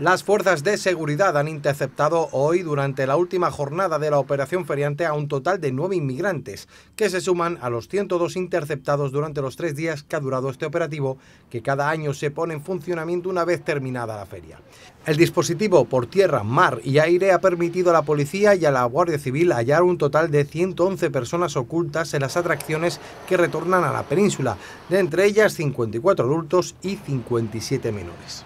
Las fuerzas de seguridad han interceptado hoy, durante la última jornada de la operación feriante, a un total de nueve inmigrantes, que se suman a los 102 interceptados durante los tres días que ha durado este operativo, que cada año se pone en funcionamiento una vez terminada la feria. El dispositivo por tierra, mar y aire ha permitido a la policía y a la Guardia Civil hallar un total de 111 personas ocultas en las atracciones que retornan a la península, de entre ellas 54 adultos y 57 menores.